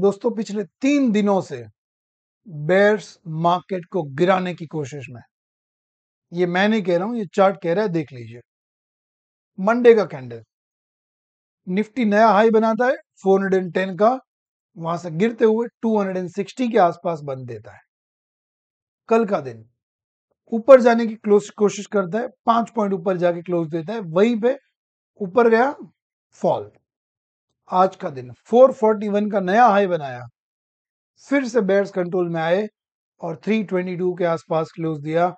दोस्तों पिछले तीन दिनों से बेयर्स मार्केट को गिराने की कोशिश में ये मैं नहीं कह रहा हूं ये चार्ट कह रहा है देख लीजिए मंडे का कैंडल निफ्टी नया हाई बनाता है 410 का वहां से गिरते हुए 260 के आसपास बंद देता है कल का दिन ऊपर जाने की क्लोज कोशिश करता है पांच पॉइंट ऊपर जाके क्लोज देता है वहीं पे ऊपर गया फॉल आज का दिन 441 का नया हाई बनाया फिर से बेयर्स कंट्रोल में आए और 322 के आसपास क्लोज दिया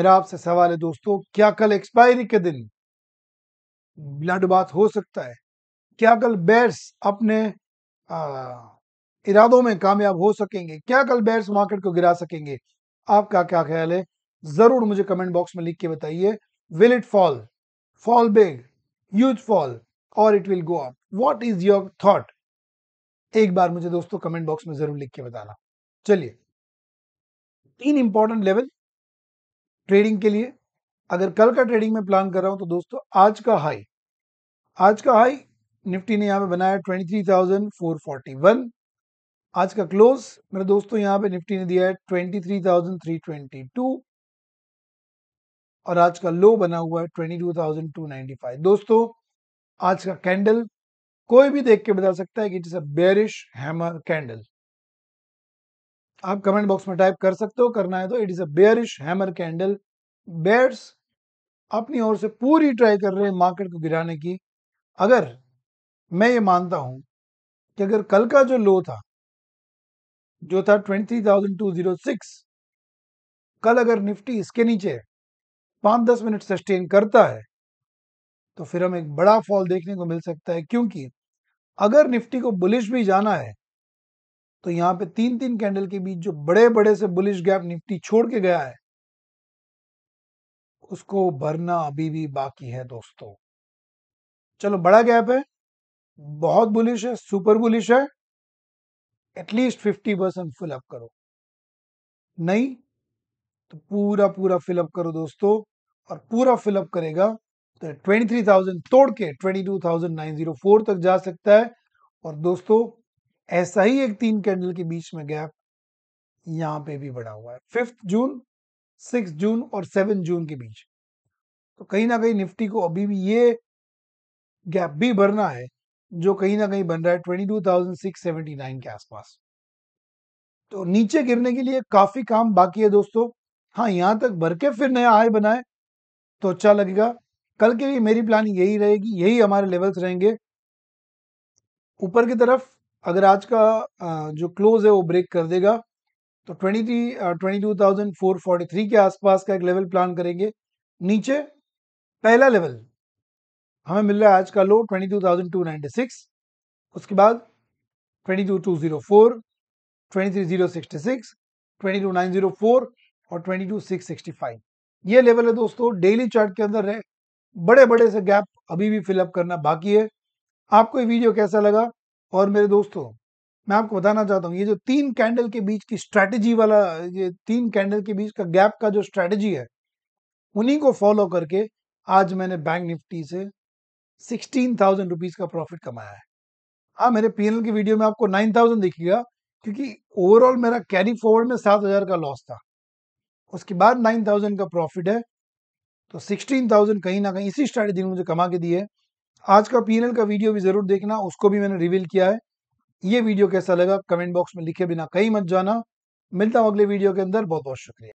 मेरा आपसे सवाल है दोस्तों क्या कल एक्सपायरी के दिन ब्लड बात हो सकता है क्या कल बेयर्स अपने आ, इरादों में कामयाब हो सकेंगे क्या कल बेयर्स मार्केट को गिरा सकेंगे आपका क्या ख्याल है जरूर मुझे कमेंट बॉक्स में लिख के बताइए will it fall fall because fall और it will go up what is your thought एक बार मुझे दोस्तों कमेंट बॉक्स में जरूर लिख के बताना चलिए तीन इंपॉर्टेंट लेवल ट्रेडिंग के लिए अगर कल का ट्रेडिंग में प्लान कर रहा हूं तो दोस्तों आज का हाई आज का हाई निफ्टी ने यहां पे बनाया 23,441 आज का क्लोज मेरे दोस्तों यहां पे निफ्टी ने दिया है 23,322 और आज का लो बना हुआ है 22,295 दोस्तों आज का कैंडल कोई भी देख के बता सकता है कि it is a bearish hammer candle आप कमेंट बॉक्स में टाइप कर सकते हो करना है तो it is a bearish hammer candle bears अपनी ओर से पूरी ट्राई कर रहे हैं मार्केट को गिराने की अगर मैं ये मानता हूं कि अगर कल का जो लो था जो था twenty thousand two zero six कल अगर निफ्टी इसके नीचे पांच दस मिनट सस्टेन करता है तो फिर हम एक बड़ा फॉल देखने को मिल सकता है क्योंकि अगर निफ्टी को बुलिश भी जाना है तो यहां पे तीन तीन कैंडल के बीच जो बड़े बड़े से बुलिश गैप निफ्टी छोड़ के गया है उसको भरना अभी भी बाकी है दोस्तों चलो बड़ा गैप है बहुत बुलिश है सुपर बुलिश है एटलीस्ट फिफ्टी परसेंट फिलअप करो नहीं तो पूरा पूरा फिलअप करो दोस्तों और पूरा फिलअप करेगा 23,000 तोड़ के 22,904 तक जा सकता है और दोस्तों ऐसा ही एक तीन कैंडल के बीच में गैप यहाँ पे भी बढ़ा हुआ है फिफ्थ जून सिक्स जून और सेवन जून के बीच तो कहीं ना कहीं निफ्टी को अभी भी ये गैप भी भरना है जो कहीं ना कहीं बन रहा है twenty two thousand six seventy nine के आसपास तो नीचे गिरने के लिए काफी काम बाकी है दोस्तों हाँ यहां तक भर के फिर नया हाई बनाए तो अच्छा लगेगा कल के लिए मेरी प्लानिंग यही रहेगी यही हमारे लेवल्स रहेंगे ऊपर की तरफ अगर आज का जो क्लोज है वो ब्रेक कर देगा तो twenty three twenty two thousand four forty three के आसपास का एक लेवल प्लान करेंगे नीचे पहला लेवल हमें मिल रहा है आज का low twenty two thousand two ninety six उसके बाद twenty two two zero four twenty three zero sixty six twenty two nine zero four और twenty two six sixty five ये लेवल है दोस्तों डेली चार्ट के अंदर है बड़े बड़े से गैप अभी भी फिलअप करना बाकी है आपको ये वीडियो कैसा लगा और मेरे दोस्तों मैं आपको बताना चाहता हूँ ये जो तीन कैंडल के बीच की स्ट्रैटेजी वाला ये तीन कैंडल के बीच का गैप का जो स्ट्रैटेजी है उन्हीं को फॉलो करके आज मैंने बैंक निफ्टी से सिक्सटीन थाउजेंड रुपीज का प्रॉफिट कमाया है हाँ मेरे पी की वीडियो में आपको नाइन थाउजेंड दिखेगा क्योंकि ओवरऑल मेरा कैरी फॉरवर्ड में सात हजार का लॉस था उसके बाद नाइन थाउजेंड का प्रॉफिट है तो सिक्सटीन थाउजेंड कहीं ना कहीं इसी स्ट्रैटेजी ने मुझे कमा के दिए आज का पी का वीडियो भी ज़रूर देखना उसको भी मैंने रिवील किया है ये वीडियो कैसा लगा कमेंट बॉक्स में लिखे बिना कहीं मत जाना मिलता हूँ अगले वीडियो के अंदर बहुत बहुत शुक्रिया